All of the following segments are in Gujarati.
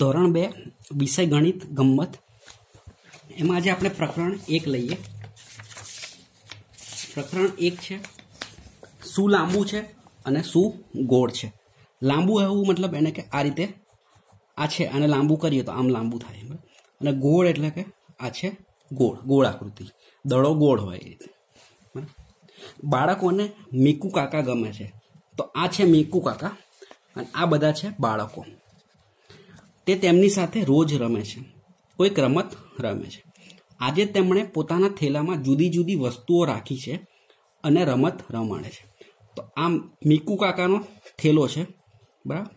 ધોરણ બે વિષય ગણિત ગમ્મત એમાં આજે આપણે પ્રકરણ એક લઈએ પ્રકરણ એક છે શું લાંબુ છે અને શું ગોળ છે લાંબુ એવું મતલબ એને કે આ રીતે આ છે આને લાંબુ કરીએ તો આમ લાંબુ થાય અને ગોળ એટલે કે આ છે ગોળ ગોળ આકૃતિ દડો ગોળ હોય એ રીતે બાળકોને મીકુ કાકા ગમે છે તો આ છે મીકુ કાકા અને આ બધા છે બાળકો તે તેમની સાથે રોજ રમે છે કોઈક રમત રમે છે આજે તેમણે પોતાના થેલામાં જુદી જુદી વસ્તુઓ રાખી છે અને રમત રમાડે છે તો આમ મીકુ કાકાનો થેલો છે બરાબર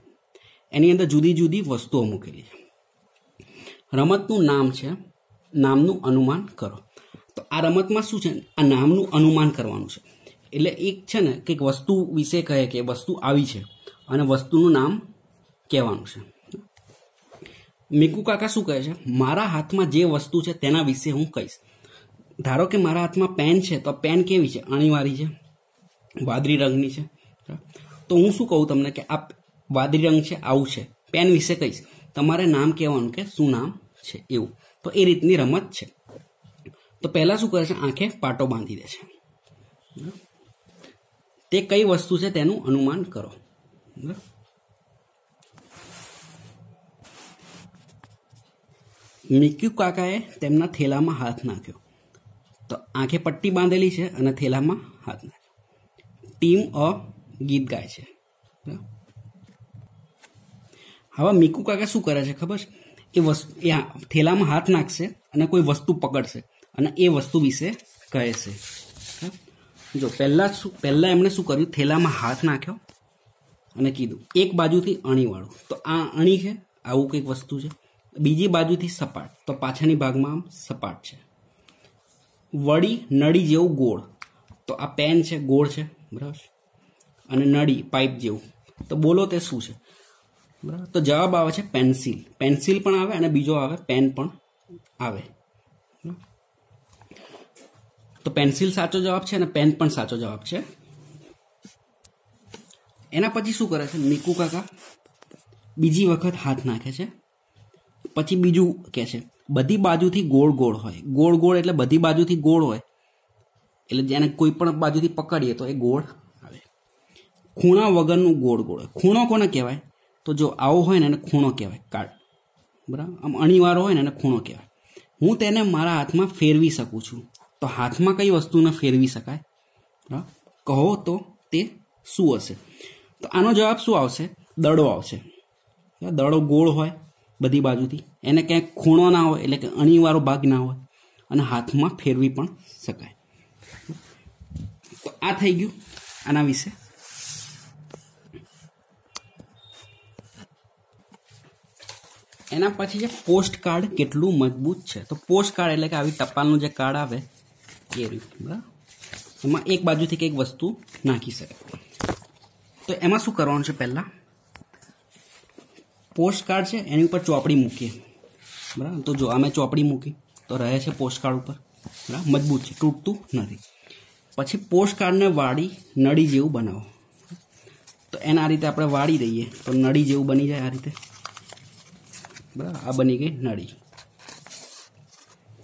એની અંદર જુદી જુદી વસ્તુઓ મૂકેલી છે રમતનું નામ છે નામનું અનુમાન કરો તો આ રમતમાં શું છે આ નામનું અનુમાન કરવાનું છે એટલે એક છે ને કંઈક વસ્તુ વિશે કહે કે વસ્તુ આવી છે અને વસ્તુનું નામ કહેવાનું છે મીકુ કાકા શું કહે છે મારા હાથમાં જે વસ્તુ છે તેના વિશે હું કહીશ ધારો કે મારા હાથમાં પેન છે તો પેન કેવી છે અણીવાળી છે વાદળી રંગની છે તો હું શું કહું તમને કે આ વાદળી રંગ છે આવું છે પેન વિશે કહીશ તમારે નામ કહેવાનું કે શું નામ છે એવું તો એ રીતની રમત છે તો પહેલાં શું કરે છે આંખે પાટો બાંધી દે છે તે કઈ વસ્તુ છે તેનું અનુમાન કરો બરાબર મિક્યુ કાકાએ તેમના થેલામાં હાથ નાખ્યો તો આંખે પટ્ટી બાંધેલી છે અને થેલામાં હાથ નાખ્યો ટીમ અ ગીત ગાય છે હવે મીકુ કાકા શું કરે છે ખબર છે એ વસ્તુ એ થેલામાં હાથ નાખશે અને કોઈ વસ્તુ પકડશે અને એ વસ્તુ વિશે કહે છે જો પહેલાં શું પહેલાં એમણે શું કર્યું થેલામાં હાથ નાખ્યો અને કીધું એક બાજુથી અણીવાળું તો આ અણી છે આવું કંઈક વસ્તુ છે બીજી બાજુથી સપાટ તો પાછળની ભાગમાં આમ સપાટ છે વળી નળી જેવું ગોળ તો આ પેન છે ગોળ છે બરાબર અને નળી પાઇપ જેવું તો બોલો તે શું છે બરાબર તો જવાબ આવે છે પેન્સિલ પેન્સિલ પણ આવે અને બીજો આવે પેન પણ આવે તો પેન્સિલ સાચો જવાબ છે અને પેન પણ સાચો જવાબ છે એના પછી શું કરે છે નીકુ કાકા બીજી વખત હાથ નાખે છે પછી બીજું કે છે બધી બાજુથી ગોળ ગોળ હોય ગોળ ગોળ એટલે બધી બાજુથી ગોળ હોય એટલે જેને કોઈ પણ બાજુથી પકડીએ તો એ ગોળ આવે ખૂણા વગરનું ગોળ ગોળ હોય ખૂણો કોને કહેવાય તો જો આવો હોય ને એને ખૂણો કહેવાય કાર્ડ બરાબર આમ અણીવાળો હોય ને એને ખૂણો કહેવાય હું તેને મારા હાથમાં ફેરવી શકું છું તો હાથમાં કઈ વસ્તુને ફેરવી શકાય બરાબર કહો તો તે શું હશે તો આનો જવાબ શું આવશે દડો આવશે દડો ગોળ હોય બધી બાજુથી એને ક્યાંય ખૂણો ના હોય એટલે કે અણીવાળો ભાગ ના હોય અને હાથમાં ફેરવી પણ શકાય તો આ થઈ ગયું આના વિશે એના પછી જે પોસ્ટ કાર્ડ કેટલું મજબૂત છે તો પોસ્ટ કાર્ડ એટલે કે આવી ટપાલનું જે કાર્ડ આવે એ રહ્યું બરાબર એમાં એક બાજુથી કંઈક વસ્તુ નાખી શકાય તો એમાં શું કરવાનું છે પહેલાં પોસ્ટ કાર્ડ છે એની ઉપર ચોપડી મૂકીએ બરાબર તો જો અમે ચોપડી મૂકી તો રહે છે પોસ્ટ કાર્ડ ઉપર બરાબર મજબૂત છે તૂટતું નથી પછી પોસ્ટ કાર્ડને વાળી નળી જેવું બનાવો તો એને આ રીતે આપણે વાળી દઈએ તો નળી જેવું બની જાય આ રીતે બરાબર આ બની ગઈ નળી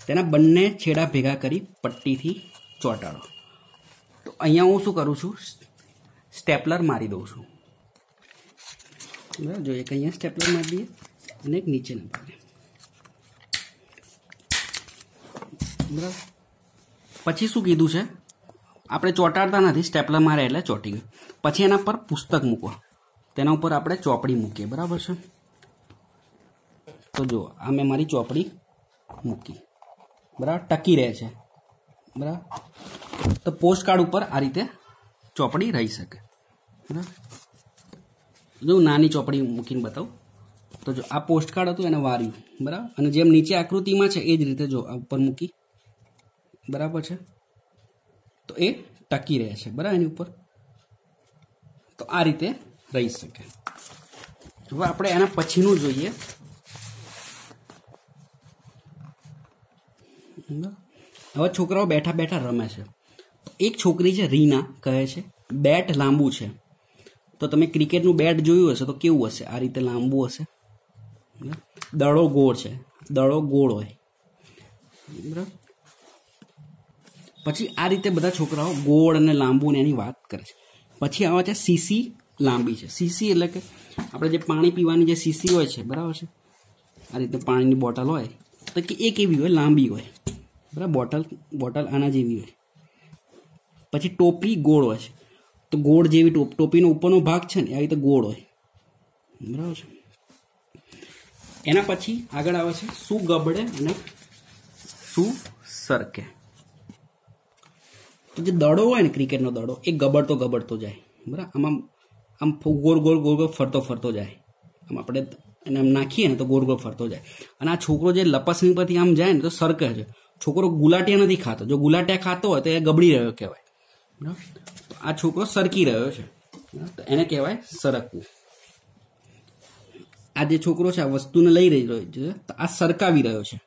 તેના બંને છેડા ભેગા કરી પટ્ટીથી ચોંટાડો તો અહીંયા હું શું કરું છું સ્ટેપલર મારી દઉં છું બરાબર જો એક અહીંયા સ્ટેપલર મારી દઈએ અને એક નીચે નાખીએ બરાબર પછી શું કીધું છે આપણે ચોંટાડતા નથી સ્ટેપલર મારે એટલે ચોંટી ગયું પછી એના પર પુસ્તક મૂકો તેના ઉપર આપણે ચોપડી મૂકીએ બરાબર છે તો જો આ મેં મારી ચોપડી મૂકી બરાબર ટકી રહે છે બરાબર તો પોસ્ટ કાર્ડ ઉપર આ રીતે ચોપડી રહી શકે બરાબર જો નાની ચોપડી મૂકીને બતાવું તો જો આ પોસ્ટકાર્ડ હતું એને વાર્યું બરાબર અને જેમ નીચે આકૃતિમાં છે એ જ રીતે જો આ ઉપર મૂકી બરાબર છે તો એ ટકી રહે છે બરાબર એની ઉપર તો આ રીતે રહી શકે હવે આપણે એના પછીનું જોઈએ હવે છોકરાઓ બેઠા બેઠા રમે છે એક છોકરી છે રીના કહે છે બેટ લાંબુ છે તો તમે ક્રિકેટનું બેટ જોયું હશે તો કેવું હશે આ રીતે લાંબુ હશે દડો ગોળ છે દડો ગોળ હોય બરાબર પછી આ રીતે બધા છોકરાઓ ગોળ અને લાંબુ ને એની વાત કરે છે પછી આવે છે સીસી લાંબી છે સીસી એટલે કે આપણે જે પાણી પીવાની જે સીસી હોય છે બરાબર છે આ રીતે પાણીની બોટલ હોય તો કે એ કેવી હોય લાંબી હોય બરાબર બોટલ બોટલ આના જેવી હોય પછી ટોપી ગોળ હોય છે તો ગોળ જેવી ટોપ ટોપીનો ઉપરનો ભાગ છે ને આવી રીતે ગોળ હોય બરાબર છે એના પછી આગળ આવે છે શું સુગબડે અને શું સરકે તો જે દડો હોય ને ક્રિકેટનો દડો એ ગબડતો ગબડતો જાય બરાબર આમ આમ આમ ગોળ ગોળ ગોળ ગોળ ફરતો ફરતો જાય આમ આપણે એને આમ નાખીએ ને તો ગોળ ગોળ ફરતો જાય અને આ છોકરો જે લપસણી પરથી આમ જાય ને તો સરકે છે છોકરો ગુલાટિયા નથી ખાતો જો ગુલાટિયા ખાતો હોય તો એ ગબડી રહ્યો કહેવાય બરાબર આ છોકરો સરકી રહ્યો છે તો એને કહેવાય સરકવું આ જે છોકરો છે આ વસ્તુને લઈ રહ્યો છે તો આ સરકાવી રહ્યો છે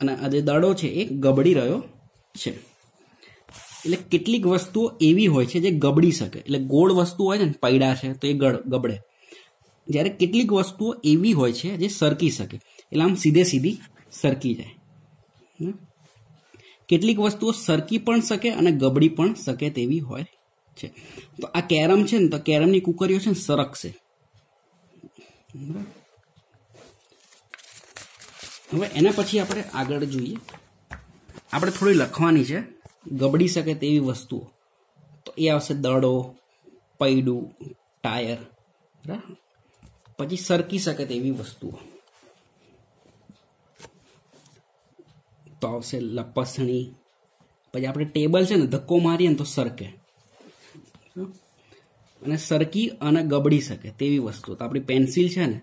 અને આ જે દડો છે એ ગબડી રહ્યો છે એટલે કેટલીક વસ્તુઓ એવી હોય છે જે ગબડી શકે એટલે ગોળ વસ્તુ હોય છે ને પૈડા છે તો એ ગબડે જ્યારે કેટલીક વસ્તુઓ એવી હોય છે જે સરકી શકે એટલે આમ સીધે સીધી સરકી જાય કેટલીક વસ્તુઓ સરકી પણ શકે અને ગબડી પણ શકે તેવી હોય છે તો આ કેરમ છે ને તો કેરમની કુકરીઓ છે ને સરકશે હવે એના પછી આપણે આગળ જોઈએ આપણે થોડી લખવાની છે ગબડી શકે તેવી વસ્તુઓ તો એ આવશે દડો પૈડું ટાયર બરાબર પછી સરકી શકે તેવી વસ્તુઓ તો આવશે લપસણી પછી આપણે ટેબલ છે ને ધક્કો મારીએ ને તો સરકે અને સરકી અને ગબડી શકે તેવી વસ્તુ તો આપણી પેન્સિલ છે ને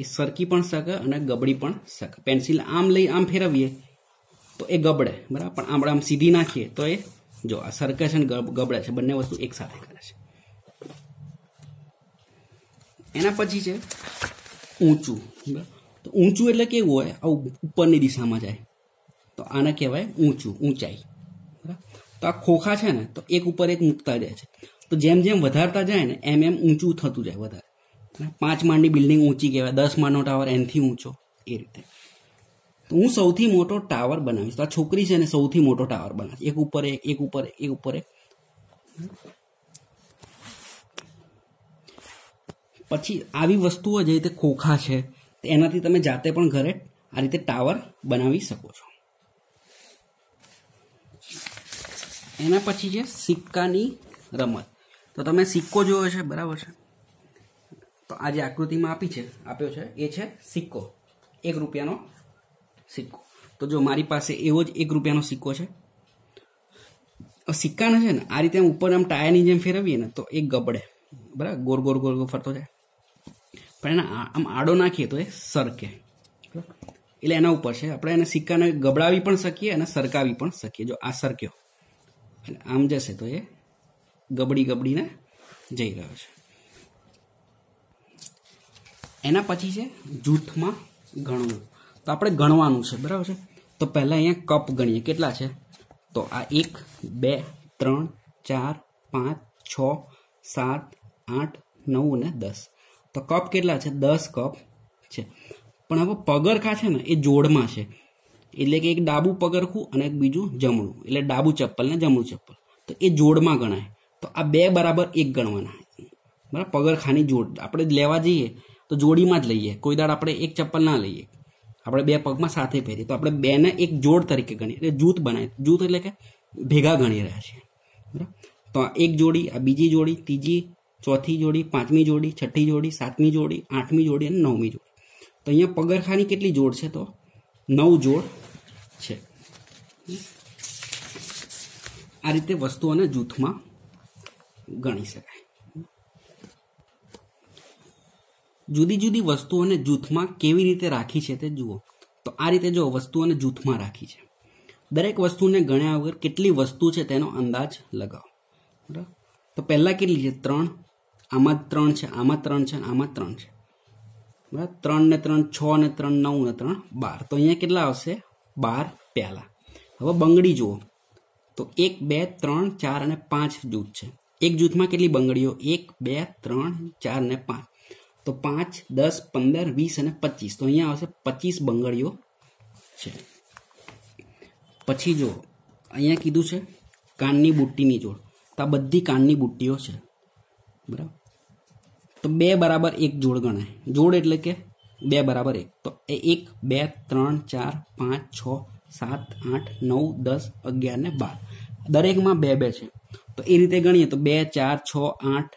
એ સરકી પણ શકે અને ગબડી પણ શકે પેન્સિલ આમ લઈ આમ ફેરવીએ તો એ ગબડે બરાબર પણ આપણે આમ સીધી નાખીએ તો એ જો આ સરકે છે ને ગબડે છે બંને વસ્તુ એક સાથે કરે છે એના પછી છે ઊંચું તો ઊંચું એટલે કેવું હોય આવું ઉપરની દિશામાં જાય તો આને કહેવાય ઊંચું ઊંચાઈ બરાબર તો આ ખોખા છે ને તો એક ઉપર એક મૂકતા જાય છે તો જેમ જેમ વધારતા જાય ને એમ એમ ઊંચું થતું જાય વધારે પાંચ માળની બિલ્ડિંગ ઊંચી કહેવાય દસ માળનો ટાવર એનથી ઊંચો એ રીતે તો હું સૌથી મોટો ટાવર બનાવીશ તો આ છોકરી છે ને સૌથી મોટો ટાવર બનાવીશ એક ઉપર એક એક ઉપર એક ઉપર એક પછી આવી વસ્તુઓ જે રીતે ખોખા છે એનાથી તમે જાતે પણ ઘરે આ રીતે ટાવર બનાવી શકો છો એના પછી છે સિક્કાની રમત તો તમે સિક્કો જોયો છે બરાબર છે તો આ જે આકૃતિમાં આપી છે આપ્યો છે એ છે સિક્કો એક રૂપિયાનો સિક્કો તો જો મારી પાસે એવો જ એક રૂપિયાનો સિક્કો છે સિક્કાને છે ને આ રીતે ઉપર આમ ટાયરની જેમ ફેરવીએ ને તો એ ગબડે બરાબર ગોર ગોર ગોર ગોર ફરતો જાય પણ એને આમ આડો નાખીએ તો એ સરકે એટલે એના ઉપર છે આપણે એને સિક્કાને ગબડાવી પણ શકીએ અને સરકાવી પણ શકીએ જો આ સરક્યો અને આમ જશે તો એ ગબડી ગબડીને જઈ રહ્યો છે એના પછી છે જૂથમાં ગણવું તો આપણે ગણવાનું છે બરાબર છે તો પહેલાં અહીંયા કપ ગણીએ કેટલા છે તો આ એક બે ત્રણ ચાર પાંચ છ સાત આઠ નવ અને દસ તો કપ કેટલા છે દસ કપ છે પણ હવે પગરખા છે ને એ જોડમાં છે એટલે કે એક ડાબુ પગરખું અને બીજું જમણું એટલે ડાબુ ચપ્પલ ને જમણું ચપ્પલ તો એ જોડમાં ગણાય તો આ બે બરાબર એક ગણવાના બરાબર પગરખાની જોડ આપણે લેવા જઈએ તો જોડીમાં જ લઈએ કોઈ દાડ આપણે એક ચપ્પલ ના લઈએ આપણે બે પગમાં સાથે પહેરીએ તો આપણે બેને એક જોડ તરીકે ગણીએ એટલે જૂથ બનાવીએ જૂથ એટલે કે ભેગા ગણી રહ્યા છે બરાબર તો એક જોડી આ બીજી જોડી ત્રીજી ચોથી જોડી પાંચમી જોડી છઠ્ઠી જોડી સાતમી જોડી આઠમી જોડી અને નવમી જોડી તો અહીંયા પગરખાની કેટલી જોડ છે તો નવ જોડ છે આ રીતે વસ્તુઓને જૂથમાં ગણી શકાય જુદી જુદી વસ્તુઓને જૂથમાં કેવી રીતે રાખી છે તે જુઓ તો આ રીતે જો વસ્તુઓને જૂથમાં રાખી છે દરેક વસ્તુને ગણ્યા વગર કેટલી વસ્તુ છે તેનો અંદાજ લગાવો બરાબર તો પહેલાં કેટલી છે ત્રણ આમાં ત્રણ છે આમાં ત્રણ છે આમાં ત્રણ છે બરાબર ત્રણ ને ત્રણ છ ને ત્રણ નવ ને ત્રણ બાર તો અહીંયા કેટલા આવશે બાર પહેલાં હવે બંગડી જુઓ તો એક બે ત્રણ ચાર અને પાંચ જૂથ છે એક જૂથમાં કેટલી બંગડીઓ એક બે ત્રણ ચાર અને પાંચ તો પાંચ દસ પંદર વીસ અને પચીસ તો અહીંયા આવશે પચીસ બંગડીઓ છે પછી જો અહીંયા કીધું છે કાનની બુટ્ટીની જોડ તો આ બધી કાનની બુટ્ટીઓ છે બરાબર તો બે બરાબર એક જોડ ગણાય જોડ એટલે કે બે બરાબર એક તો એક બે ત્રણ ચાર પાંચ છ સાત આઠ નવ દસ અગિયાર ને બાર દરેકમાં બે બે છે તો એ રીતે ગણીએ તો બે ચાર છ આઠ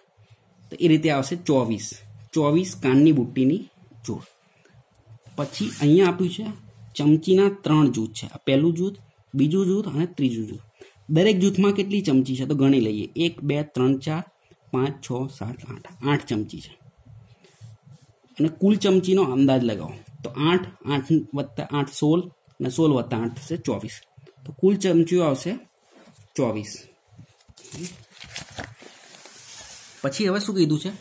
તો એ રીતે આવશે ચોવીસ ચોવીસ કાનની બુટ્ટીની જોડ પછી અહીંયા આપ્યું છે ચમચીના ત્રણ જૂથ છે પહેલું જૂથ બીજું જૂથ અને ત્રીજું જૂથ દરેક જૂથમાં કેટલી ચમચી છે તો ગણી લઈએ એક બે ત્રણ ચાર પાંચ છ સાત આઠ આઠ ચમચી છે અને કુલ ચમચીનો અંદાજ લગાવો તો આઠ આઠ વત્તા આઠ સોળ અને સોળ વત્તા આઠ થશે ચોવીસ તો કુલ ચમચીઓ આવશે ચોવીસ પછી હવે શું કીધું છે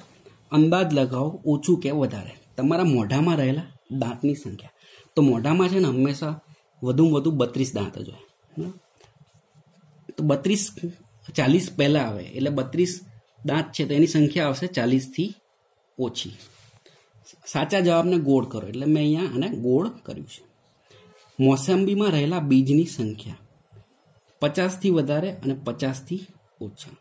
અંદાજ લગાવો ઓછું કે વધારે તમારા મોઢામાં રહેલા દાંતની સંખ્યા તો મોઢામાં છે ને હંમેશા વધુમાં વધુ બત્રીસ દાંત જ હોય તો બત્રીસ ચાલીસ પહેલાં આવે એટલે બત્રીસ દાંત છે તો એની સંખ્યા આવશે ચાલીસથી ઓછી સાચા જવાબને ગોળ કરો એટલે મેં અહીંયા આને ગોળ કર્યું છે મોસંબીમાં રહેલા બીજની સંખ્યા પચાસથી વધારે અને પચાસથી ઓછા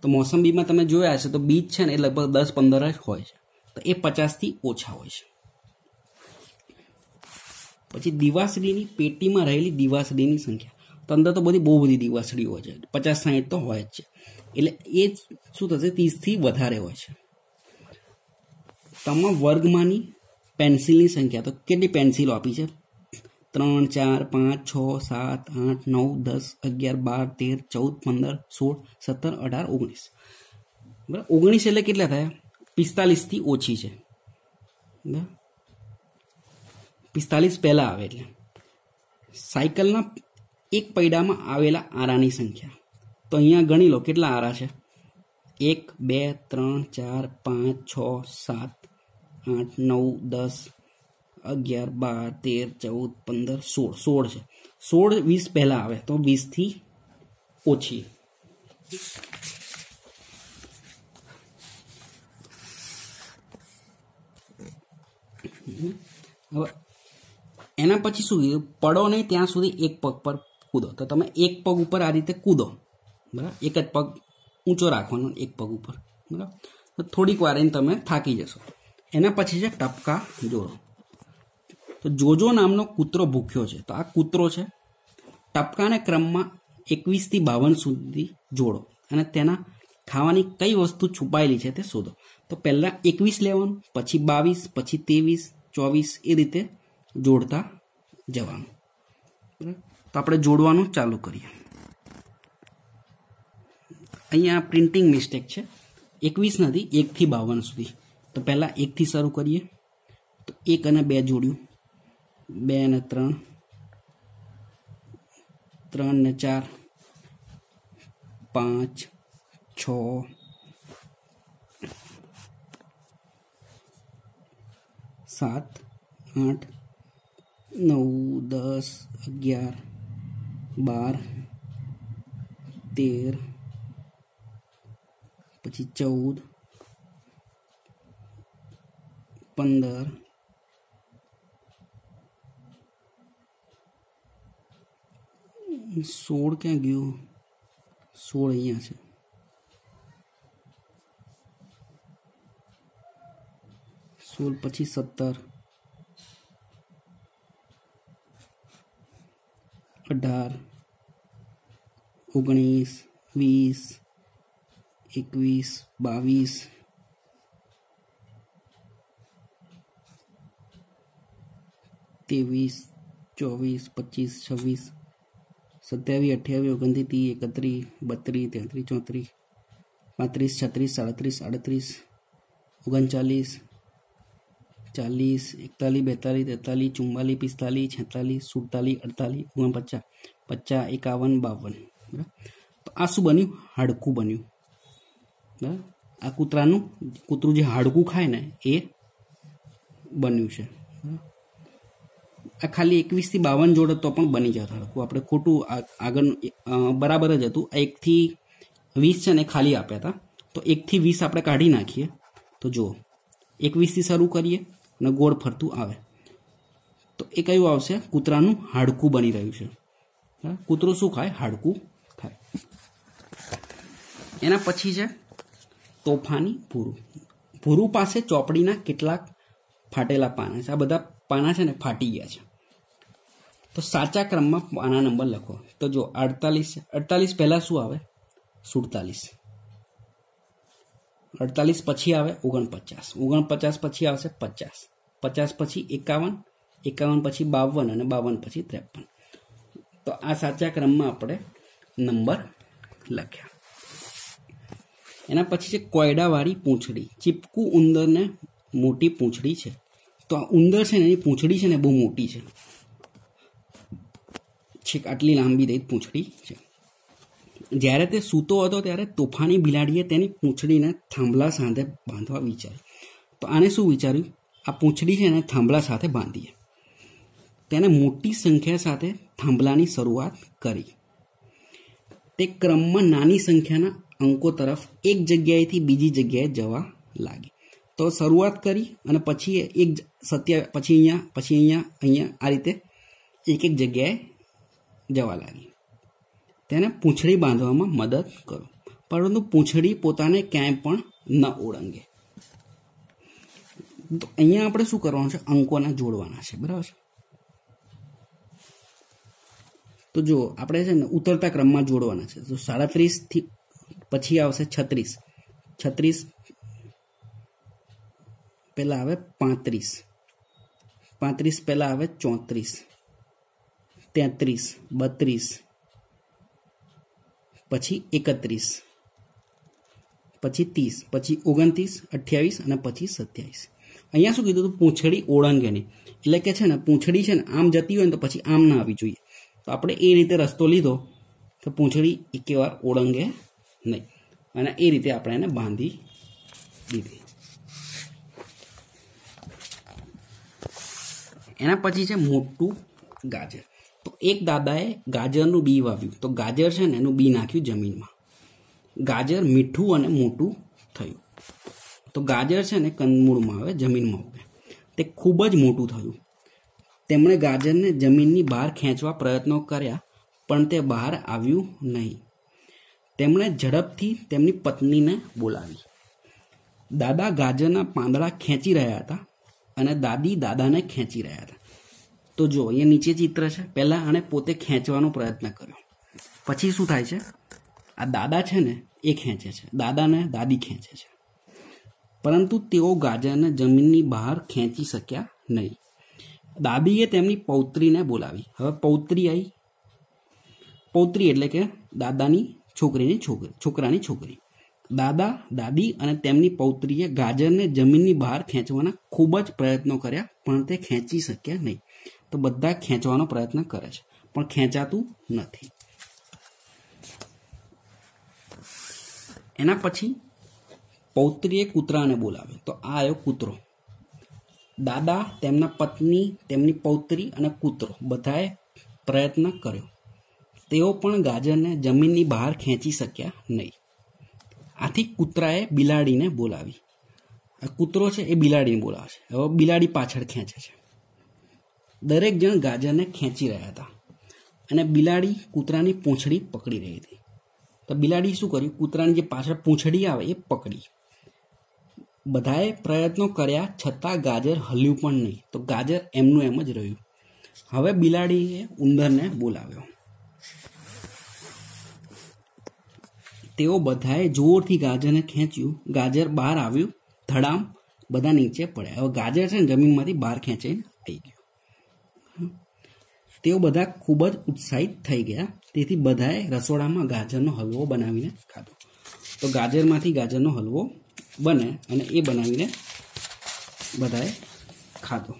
તો મોસંબીમાં તમે જોયા છે તો બીજ છે ને એ લગભગ દસ પંદર જ હોય છે તો એ પચાસથી ઓછા હોય છે પછી દિવાસળીની પેટીમાં રહેલી દિવાસળીની સંખ્યા તો અંદર તો બધી બહુ બધી દિવાસળીઓ હોય છે પચાસ સાહીઠ તો હોય જ છે એટલે એ શું થશે ત્રીસથી વધારે હોય છે તમામ વર્ગમાંની પેન્સિલની સંખ્યા તો કેટલી પેન્સિલો આપી છે ત્રણ ચાર પાંચ છ સાત આઠ નવ દસ અગિયાર બાર તેર ચૌદ પંદર સોળ સત્તર અઢાર ઓગણીસ બરાબર ઓગણીસ એટલે કેટલા થયા પિસ્તાલીસથી ઓછી છે પિસ્તાલીસ પહેલાં આવે એટલે સાયકલના એક પૈડામાં આવેલા આરાની સંખ્યા તો અહીંયા ગણી લો કેટલા આરા છે એક બે ત્રણ ચાર પાંચ છ સાત આઠ નવ દસ અગિયાર બાર તેર ચૌદ પંદર સોળ સોળ છે સોળ વીસ પહેલાં આવે તો વીસથી ઓછી હવે એના પછી શું કીધું પડો નહીં ત્યાં સુધી એક પગ પર કૂદો તો તમે એક પગ ઉપર આ રીતે કૂદો બરાબર એક જ પગ ઊંચો રાખવાનો એક પગ ઉપર બરાબર થોડીક વાર એને તમે થાકી જશો એના પછી છે ટપકા જોડો તો જોજો નામનો કૂતરો ભૂખ્યો છે તો આ કૂતરો છે ટપકાને ક્રમમાં એકવીસથી બાવન સુધી જોડો અને તેના ખાવાની કઈ વસ્તુ છુપાયેલી છે તે શોધો તો પહેલાં એકવીસ લેવાનું પછી બાવીસ પછી ત્રેવીસ ચોવીસ એ રીતે જોડતા જવાનું તો આપણે જોડવાનું ચાલુ કરીએ અહીંયા પ્રિન્ટિંગ મિસ્ટેક છે એકવીસ નથી એકથી બાવન સુધી तो पहला एक थी शुरू करिए तो एक अने बे जोड़ू बे ने त्र त्र ने चार पांच छ सात आठ नौ दस अगियार बार तेर पची चौदह પંદર સોળ ક્યાં ગયું સોળ અહીંયા છે સોળ પછી સત્તર અઢાર ઓગણીસ વીસ એકવીસ બાવીસ ત્રેવીસ ચોવીસ પચીસ છવ્વીસ સત્યાવીસ અઠ્યાવીસ ઓગણત્રીસ એકત્રીસ બત્રીસ તેત્રીસ ચોત્રીસ પાંત્રીસ છત્રીસ સાડત્રીસ આડત્રીસ ઓગણચાલીસ ચાલીસ એકતાલીસ બેતાલીસ તેતાલીસ ચુમ્માલીસ પિસ્તાલીસ છેતાલીસ સુડતાલીસ અડતાલીસ ઓગણપચાસ પચાસ એકાવન બાવન બરાબર આ શું બન્યું હાડકું બન્યું બરાબર આ કૂતરાનું કૂતરું જે હાડકું ખાય ને એ બન્યું છે બરાબર આ ખાલી એકવીસથી બાવન જોડે તો પણ બની જતા હડકું આપણે ખોટું આગળ બરાબર જ હતું આ એકથી વીસ છે ને ખાલી આપ્યા હતા તો એકથી વીસ આપણે કાઢી નાખીએ તો જુઓ એકવીસથી શરૂ કરીએ અને ગોળ ફરતું આવે તો એ કયું આવશે કૂતરાનું હાડકું બની રહ્યું છે કૂતરો શું ખાય હાડકું ખાય એના પછી છે તોફાની ભૂરું ભૂરું પાસે ચોપડીના કેટલાક ફાટેલા પાના છે આ બધા પાના છે ને ફાટી ગયા છે તો સાચા ક્રમમાં આના નંબર લખો તો જો અડતાલીસ અડતાલીસ પહેલાં શું આવે સુડતાલીસ અડતાલીસ પછી આવે ઓગણપચાસ ઓગણપચાસ પછી આવશે પચાસ પચાસ પછી એકાવન એકાવન પછી બાવન અને બાવન પછી ત્રેપન તો આ સાચા ક્રમમાં આપણે નંબર લખ્યા એના પછી છે કોયડાવાળી પૂંછડી ચીપકું ઉંદરને મોટી પૂંછડી છે તો આ ઉંદર છે ને એની પૂંછડી છે ને બહુ મોટી છે છેક આટલી લાંબી દઈ પૂંછડી છે જ્યારે તે સૂતો હતો ત્યારે તોફાની બિલાડીએ તેની પૂંછડીને થાંભલા સાથે બાંધવા વિચાર્યું તો આને શું વિચાર્યું આ પૂંછડી છે એને થાંભલા સાથે બાંધીએ તેને મોટી સંખ્યા સાથે થાંભલાની શરૂઆત કરી તે ક્રમમાં નાની સંખ્યાના અંકો તરફ એક જગ્યાએથી બીજી જગ્યાએ જવા લાગી તો શરૂઆત કરી અને પછી એક સત્ય પછી અહીંયા પછી અહીંયા અહીંયા આ રીતે એક એક જગ્યાએ જવા લાગી તેને પૂંછડી બાંધવામાં મદદ કરો પરંતુ પૂંછડી પોતાને ક્યાંય પણ ન ઓળંગે તો અહીંયા આપણે શું કરવાનું છે અંકોના જોડવાના છે બરાબર છે તો જો આપણે છે ને ઉતરતા ક્રમમાં જોડવાના છે તો સાડત્રીસથી પછી આવશે છત્રીસ છત્રીસ પહેલાં આવે પાંત્રીસ પાંત્રીસ પહેલાં આવે ચોત્રીસ તેત્રીસ બત્રીસ પછી એકત્રીસ પછી ત્રીસ પછી ઓગણત્રીસ અઠ્યાવીસ અને પછી સત્યાવીસ અહીંયા શું કીધું હતું પૂંછડી ઓળંગેની એટલે કે છે ને પૂંછડી છે ને આમ જતી હોય ને તો પછી આમ ના આવી જોઈએ તો આપણે એ રીતે રસ્તો લીધો તો પૂંછડી એકેવાર ઓળંગે નહીં અને એ રીતે આપણે એને બાંધી દીધી એના પછી છે મોટું ગાજર તો એક દાદાએ ગાજરનું બી વાવ્યું તો ગાજર છે ને એનું બી નાખ્યું જમીનમાં ગાજર મીઠું અને મોટું થયું તો ગાજર છે ને કંદમૂળમાં આવે જમીનમાં ઉગે તે ખૂબ જ મોટું થયું તેમણે ગાજરને જમીનની બહાર ખેંચવા પ્રયત્નો કર્યા પણ તે બહાર આવ્યું નહીં તેમણે ઝડપથી તેમની પત્નીને બોલાવી દાદા ગાજરના પાંદડા ખેંચી રહ્યા હતા અને દાદી દાદાને ખેંચી રહ્યા હતા તો જો અહીંયા નીચે ચિત્ર છે પહેલાં આણે પોતે ખેંચવાનો પ્રયત્ન કર્યો પછી શું થાય છે આ દાદા છે ને એ ખેંચે છે દાદાને દાદી ખેંચે છે પરંતુ તેઓ ગાજરને જમીનની બહાર ખેંચી શક્યા નહીં દાદીએ તેમની પૌત્રીને બોલાવી હવે પૌત્રી આવી પૌત્રી એટલે કે દાદાની છોકરીની છોકરી છોકરાની છોકરી દાદા દાદી અને તેમની પૌત્રીએ ગાજરને જમીનની બહાર ખેંચવાના ખૂબ જ પ્રયત્નો કર્યા પણ તે ખેંચી શક્યા નહીં તો બધા ખેંચવાનો પ્રયત્ન કરે છે પણ ખેંચાતું નથી એના પછી પૌત્રીએ કૂતરાને બોલાવ્યો તો આ આવ્યો કૂતરો દાદા તેમના પત્ની તેમની પૌત્રી અને કૂતરો બધાએ પ્રયત્ન કર્યો તેઓ પણ ગાજરને જમીનની બહાર ખેંચી શક્યા નહીં આથી કૂતરાએ બિલાડીને બોલાવી આ કૂતરો છે એ બિલાડીને બોલાવે છે હવે બિલાડી પાછળ ખેંચે છે દરેક જણ ગાજરને ખેંચી રહ્યા હતા અને બિલાડી કૂતરાની પૂંછડી પકડી રહી હતી તો બિલાડી શું કર્યું કૂતરાની જે પાછળ પૂંછડી આવે એ પકડી બધાએ પ્રયત્નો કર્યા છતાં ગાજર હલ્યું પણ નહીં તો ગાજર એમનું એમ જ રહ્યું હવે બિલાડીએ ઉંદરને બોલાવ્યો તેઓ બધાએ જોરથી ગાજરને ખેંચ્યું ગાજર બહાર આવ્યું ધડામ બધા નીચે પડ્યા હવે ગાજર છે ને જમીનમાંથી બહાર ખેંચાઈને આવી ગયો તેઓ બધા ખૂબ જ ઉત્સાહિત થઈ ગયા તેથી બધાએ રસોડામાં ગાજરનો હલવો બનાવીને ખાધો તો ગાજરમાંથી ગાજરનો હલવો બને અને એ બનાવીને બધાએ ખાધો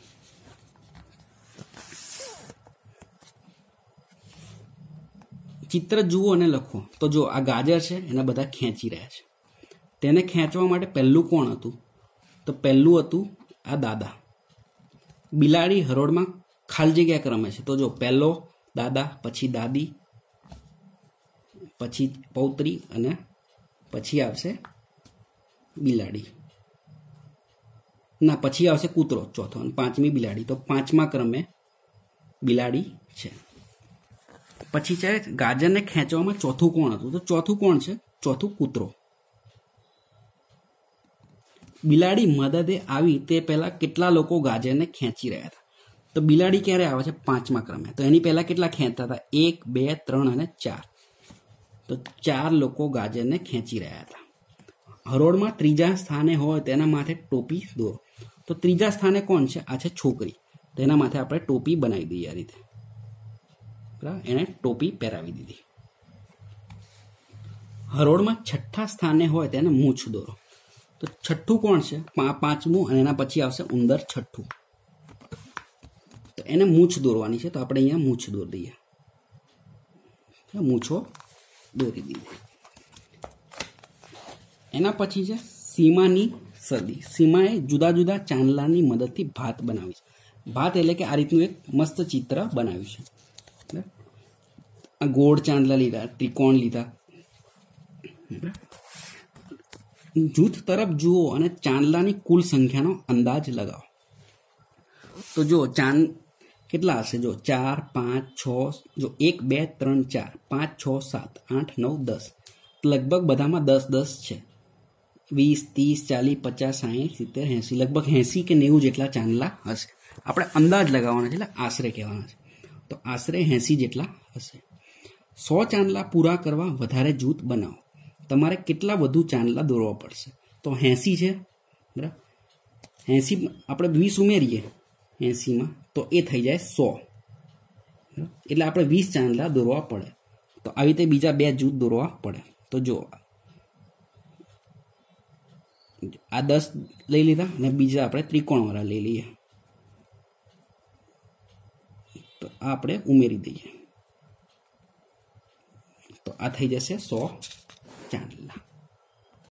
ચિત્ર જુઓ અને લખો તો જો આ ગાજર છે એને બધા ખેંચી રહ્યા છે તેને ખેંચવા માટે પહેલું કોણ હતું તો પહેલું હતું આ દાદા બિલાડી હરોળમાં ખાલી જગ્યા ક્રમે છે તો જો પહેલો દાદા પછી દાદી પછી પૌત્રી અને પછી આવશે બિલાડી ના પછી આવશે કૂતરો ચોથો અને પાંચમી બિલાડી તો પાંચમા ક્રમે બિલાડી છે પછી છે ગાજરને ખેંચવામાં ચોથું કોણ હતું તો ચોથું કોણ છે ચોથું કૂતરો બિલાડી મદદે આવી તે પહેલા કેટલા લોકો ગાજરને ખેંચી રહ્યા હતા તો બિલાડી ક્યારે આવે છે પાંચમા ક્રમે તો એની પહેલા કેટલા ખેંચતા હતા એક બે ત્રણ અને ચાર તો ચાર લોકો ગાજરને ખેંચી રહ્યા હતા હરોળમાં ત્રીજા સ્થાને હોય તેના માથે ટોપી દોરો તો ત્રીજા સ્થાને કોણ છે આ છે છોકરી તેના માથે આપણે ટોપી બનાવી દઈએ આ રીતે બરાબર એણે ટોપી પહેરાવી દીધી હરોળમાં છઠ્ઠા સ્થાને હોય તેને મૂછ દોરો તો છઠ્ઠું કોણ છે પાંચમું અને એના પછી આવશે ઉંદર છઠ્ઠું તો એને મૂછ દોરવાની છે તો આપણે અહીંયા મૂછ દોરી દઈએ મૂછો દોરી દઈએ એના પછી છે સીમાની સદી સીમાએ જુદા જુદા ચાંદલાની મદદથી ભાત બનાવી છે ભાત એટલે કે આ રીતનું એક મસ્ત ચિત્ર બનાવ્યું છે આ ગોળ ચાંદલા લીધા ત્રિકોણ લીધા જૂથ તરફ જુઓ અને ચાંદલાની કુલ સંખ્યાનો અંદાજ લગાવો તો જો ચાંદ કેટલા હશે જો ચાર પાંચ છ જો એક બે ત્રણ ચાર પાંચ છ સાત આઠ નવ દસ લગભગ બધામાં દસ દસ છે વીસ ત્રીસ ચાલીસ પચાસ સાહીઠ સિત્તેર એંસી લગભગ એંસી કે નેવું જેટલા ચાંદલા હશે આપણે અંદાજ લગાવવાના છે એટલે આશરે કહેવાના છે તો આશરે એંસી જેટલા હશે સો ચાંદલા પૂરા કરવા વધારે જૂથ બનાવો તમારે કેટલા વધુ ચાંદલા દોરવા પડશે તો એંસી છે બરાબર એંસી આપણે વીસ ઉમેરીએ એંસીમાં તો એ થઈ જાય સો એટલે આપણે વીસ ચાંદલા દોરવા પડે તો આવી રીતે બીજા બે જૂથ દોરવા પડે તો જો આ દસ લઈ લીધા અને બીજા આપણે ત્રિકોણવાળા લઈ લઈએ તો આ આપણે ઉમેરી દઈએ તો આ થઈ જશે સો ચાંદલા